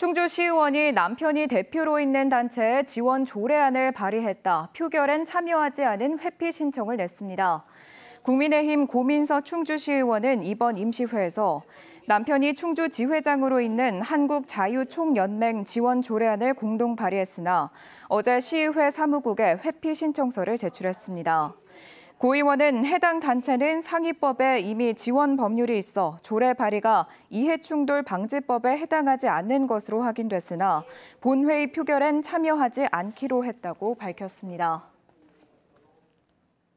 충주시의원이 남편이 대표로 있는 단체에 지원 조례안을 발의했다. 표결엔 참여하지 않은 회피 신청을 냈습니다. 국민의힘 고민서 충주시의원은 이번 임시회에서 남편이 충주지회장으로 있는 한국자유총연맹 지원 조례안을 공동 발의했으나 어제 시의회 사무국에 회피 신청서를 제출했습니다. 고의원은 해당 단체는 상위법에 이미 지원 법률이 있어 조례 발의가 이해충돌 방지법에 해당하지 않는 것으로 확인됐으나 본회의 표결엔 참여하지 않기로 했다고 밝혔습니다.